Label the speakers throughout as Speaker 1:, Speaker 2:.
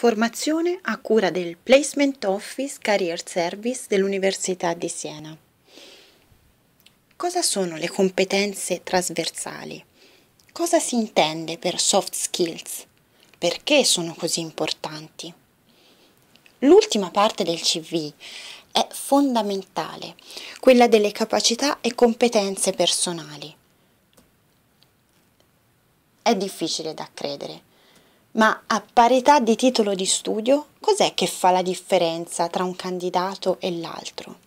Speaker 1: Formazione a cura del Placement Office Career Service dell'Università di Siena. Cosa sono le competenze trasversali? Cosa si intende per soft skills? Perché sono così importanti? L'ultima parte del CV è fondamentale, quella delle capacità e competenze personali. È difficile da credere, ma a parità di titolo di studio, cos'è che fa la differenza tra un candidato e l'altro?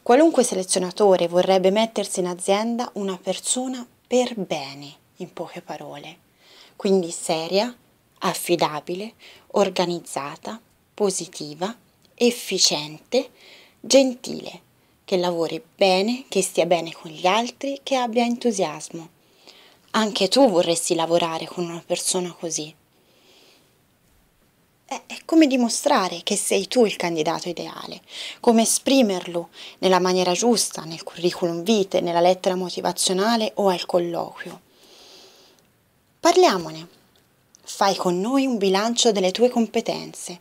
Speaker 1: Qualunque selezionatore vorrebbe mettersi in azienda una persona per bene, in poche parole, quindi seria, affidabile, organizzata, positiva, efficiente, gentile, che lavori bene, che stia bene con gli altri, che abbia entusiasmo anche tu vorresti lavorare con una persona così. È come dimostrare che sei tu il candidato ideale, come esprimerlo nella maniera giusta, nel curriculum vitae, nella lettera motivazionale o al colloquio. Parliamone. Fai con noi un bilancio delle tue competenze.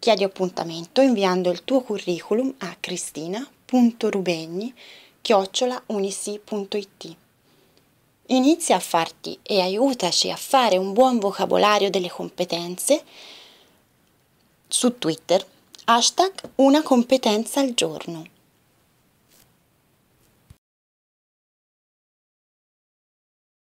Speaker 1: Chiedi appuntamento inviando il tuo curriculum a cristina.rubegni.unissi.it. Inizia a farti e aiutaci a fare un buon vocabolario delle competenze su Twitter, hashtag una competenza al giorno.